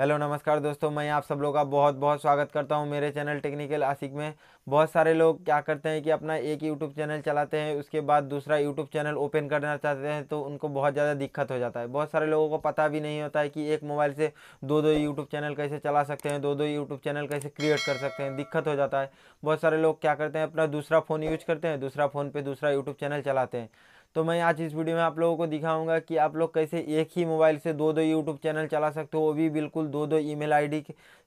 hello नमस्कार दोस्तों मैं आप सब लोगों का बहुत बहुत स्वागत करता हूं मेरे चैनल टेक्निकल आशिक में बहुत सारे लोग क्या करते हैं कि अपना एक यूट्यूब चैनल चलाते हैं उसके बाद दूसरा यूट्यूब चैनल ओपन करना चाहते हैं तो उनको बहुत ज़्यादा दिक्कत हो जाता है बहुत सारे लोगों को पता भी नहीं होता है कि एक मोबाइल से दो दो यूट्यूब चैनल कैसे चला सकते हैं दो दो यूट्यूब चैनल कैसे क्रिएट कर सकते हैं दिक्कत हो जाता है बहुत सारे लोग क्या करते हैं अपना दूसरा फ़ोन यूज करते हैं दूसरा फ़ोन पर दूसरा यूट्यूब चैनल चलाते हैं तो मैं आज इस वीडियो में आप लोगों को दिखाऊंगा कि आप लोग कैसे एक ही मोबाइल से दो दो यूट्यूब चैनल चला सकते हो वो भी बिल्कुल दो दो ईमेल आईडी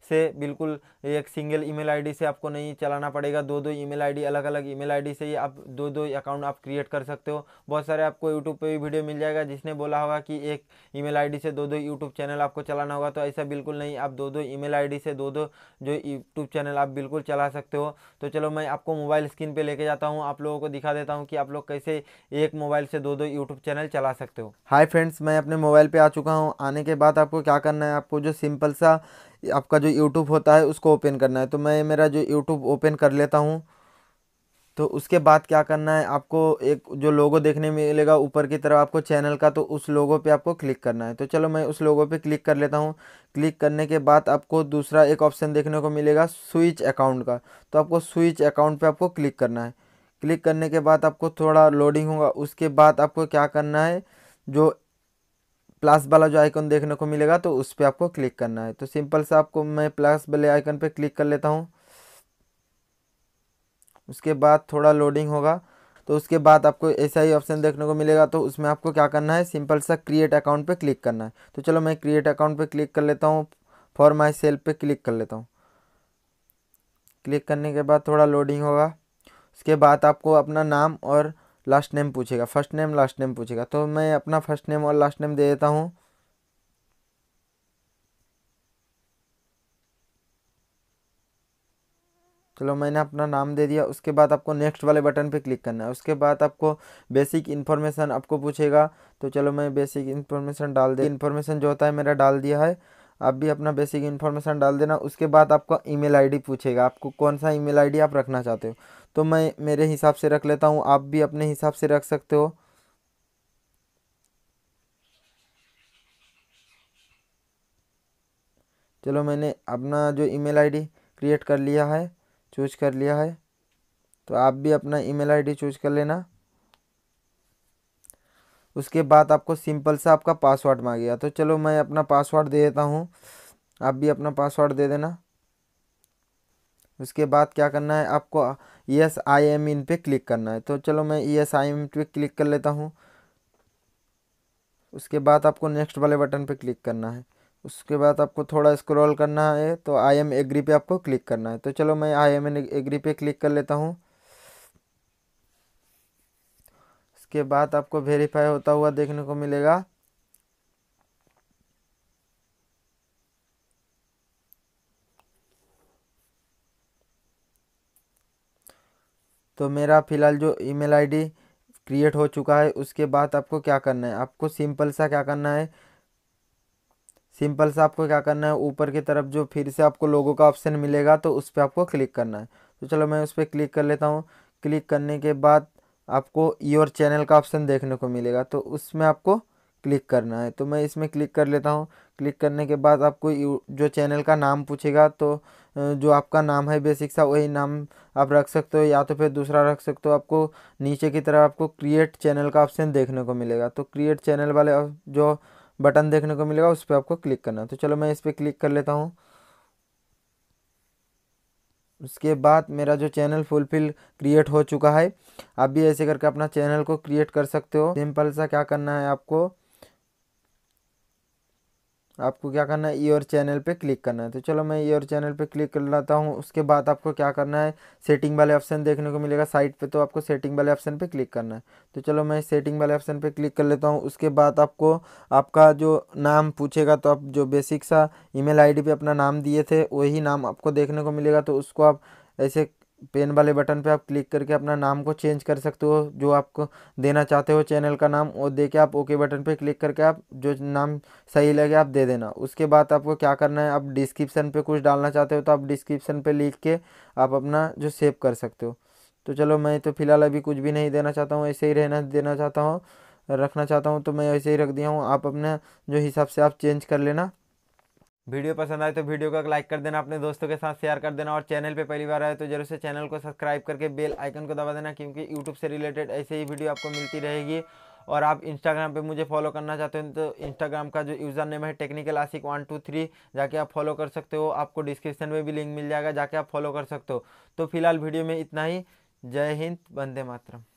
से बिल्कुल एक सिंगल ईमेल आईडी से आपको नहीं चलाना पड़ेगा दो दो ईमेल आईडी अलग अलग ईमेल आईडी से ही आप दो दो अकाउंट आप क्रिएट कर सकते हो बहुत सारे आपको यूट्यूब पर भी वीडियो मिल जाएगा जिसने बोला होगा कि एक ई मेल से दो दो यूट्यूब चैनल आपको चलाना होगा तो ऐसा बिल्कुल नहीं आप दो दो ई मेल से दो दो जो यूट्यूब चैनल आप बिल्कुल चला सकते हो तो चलो मैं आपको मोबाइल स्क्रीन पर लेके जाता हूँ आप लोगों को दिखा देता हूँ कि आप लोग कैसे एक मोबाइल मोबाइल से दो दो यूट्यूब चैनल चला सकते हो हाय फ्रेंड्स मैं अपने मोबाइल पे आ चुका हूँ आने के बाद आपको क्या करना है आपको जो सिंपल सा आपका जो यूट्यूब होता है उसको ओपन करना है तो मैं मेरा जो यूट्यूब ओपन कर लेता हूँ तो उसके बाद क्या करना है आपको एक जो लोगो देखने मिलेगा ऊपर की तरफ आपको चैनल का तो उस लोगो पे आपको क्लिक करना है तो चलो मैं उस लोगो पे क्लिक कर लेता हूँ क्लिक करने के बाद आपको दूसरा एक ऑप्शन देखने को मिलेगा स्विच अकाउंट का तो आपको स्विच अकाउंट पे आपको क्लिक करना है क्लिक करने के बाद आपको थोड़ा लोडिंग होगा उसके बाद आपको क्या करना है जो प्लस वाला जो आइकन देखने को मिलेगा तो उस पर आपको क्लिक करना है तो सिंपल सा आपको मैं प्लस वाले आइकन पे क्लिक कर लेता हूँ उसके बाद थोड़ा लोडिंग होगा तो उसके बाद आपको ऐसा ही ऑप्शन देखने को मिलेगा तो उसमें आपको क्या करना है सिंपल सा क्रिएट अकाउंट पे क्लिक करना है तो चलो मैं क्रिएट अकाउंट पे क्लिक कर लेता हूँ फॉर माई सेल्फ पे क्लिक कर लेता हूँ क्लिक करने के बाद थोड़ा लोडिंग होगा उसके बाद आपको अपना नाम और लास्ट नेम पूछेगा फर्स्ट नेम लास्ट नेम पूछेगा तो मैं अपना फर्स्ट नेम और लास्ट नेम दे देता हूँ चलो मैंने अपना नाम दे दिया उसके बाद आपको नेक्स्ट वाले बटन पे क्लिक करना है उसके बाद आपको बेसिक इन्फॉर्मेशन आपको पूछेगा तो चलो मैं बेसिक इन्फॉर्मेशन डाल दे इन्फॉर्मेशन जो होता है मेरा डाल दिया है आप भी अपना बेसिक इन्फॉर्मेशन डाल देना उसके बाद आपका ईमेल आईडी पूछेगा आपको कौन सा ईमेल आईडी आप रखना चाहते हो तो मैं मेरे हिसाब से रख लेता हूँ आप भी अपने हिसाब से रख सकते हो चलो मैंने अपना जो ईमेल आईडी क्रिएट कर लिया है चूज कर लिया है तो आप भी अपना ईमेल आईडी चूज कर लेना उसके बाद आपको सिंपल सा आपका पासवर्ड मांगेगा तो चलो मैं अपना पासवर्ड दे देता हूँ आप भी अपना पासवर्ड दे देना उसके बाद क्या करना है आपको ई एस आई एम इन पे क्लिक करना है तो चलो मैं ई एस आई एम पे क्लिक कर लेता हूँ उसके बाद आपको नेक्स्ट वाले बटन पे क्लिक करना है उसके बाद आपको थोड़ा स्क्रॉल करना है तो आई एम एग्री पे आपको क्लिक करना है तो चलो मैं आई एम एग्री पे क्लिक कर लेता हूँ इसके बाद आपको वेरीफाई होता हुआ देखने को मिलेगा तो मेरा फ़िलहाल जो ईमेल आईडी क्रिएट हो चुका है उसके बाद आपको क्या करना है आपको सिंपल सा क्या करना है सिंपल सा आपको क्या करना है ऊपर की तरफ जो फिर से आपको लोगों का ऑप्शन मिलेगा तो उस पर आपको क्लिक करना है तो चलो मैं उस पर क्लिक कर लेता हूँ क्लिक करने के बाद आपको योर चैनल का ऑप्शन देखने को मिलेगा तो उसमें आपको क्लिक करना है तो मैं इसमें क्लिक कर लेता हूँ क्लिक करने के बाद आपको जो चैनल का नाम पूछेगा तो जो आपका नाम है बेसिक सा वही नाम आप रख सकते हो या तो फिर दूसरा रख सकते हो आपको नीचे की तरफ आपको क्रिएट चैनल का ऑप्शन देखने को मिलेगा तो क्रिएट चैनल वाले जो बटन देखने को मिलेगा उस पर आपको क्लिक करना है तो चलो मैं इस पर क्लिक कर लेता हूँ उसके बाद मेरा जो चैनल फुलफिल क्रिएट हो चुका है आप भी ऐसे करके अपना चैनल को क्रिएट कर सकते हो सिंपल सा क्या करना है आपको आपको क्या करना है योर चैनल पे क्लिक करना है तो चलो मैं योर चैनल पे क्लिक कर लेता हूँ उसके बाद आपको क्या करना है सेटिंग वाले ऑप्शन देखने को मिलेगा साइट पे तो आपको सेटिंग वाले ऑप्शन पे क्लिक करना है तो चलो मैं सेटिंग वाले ऑप्शन पे क्लिक कर लेता हूँ उसके बाद आपको आपका जो नाम पूछेगा तो आप जो बेसिक सा ईमेल आईडी पे अपना नाम दिए थे वही नाम आपको देखने को मिलेगा तो उसको आप ऐसे पेन वाले बटन पे आप क्लिक करके अपना नाम को चेंज कर सकते हो जो आपको देना चाहते हो चैनल का नाम वो दे के आप ओके बटन पे क्लिक करके आप जो नाम सही लगे आप दे देना उसके बाद आपको क्या करना है आप डिस्क्रिप्शन पे कुछ डालना चाहते हो तो आप डिस्क्रिप्शन पे लिख के आप अपना जो सेव कर सकते हो तो चलो मैं तो फिलहाल अभी कुछ भी नहीं देना चाहता हूँ ऐसे ही रहना देना चाहता हूँ रखना चाहता हूँ तो मैं ऐसे ही रख दिया हूँ आप अपना जो हिसाब से आप चेंज कर लेना वीडियो पसंद आए तो वीडियो को लाइक कर देना अपने दोस्तों के साथ शेयर कर देना और चैनल पे पहली बार आए तो जरूर से चैनल को सब्सक्राइब करके बेल आइकन को दबा देना क्योंकि यूट्यूब से रिलेटेड ऐसे ही वीडियो आपको मिलती रहेगी और आप इंस्टाग्राम पे मुझे फॉलो करना चाहते हैं तो इंस्टाग्राम का जो यूज़र नेम है technical Aashiq one two three जाके आप फॉलो कर सकते हो आपको डिस्क्रिप्शन में भी लिंक मिल जाएगा जाके आप फॉलो कर सकते हो तो फिलहाल वीडियो में इतना ही जय हिंद वंदे मातरम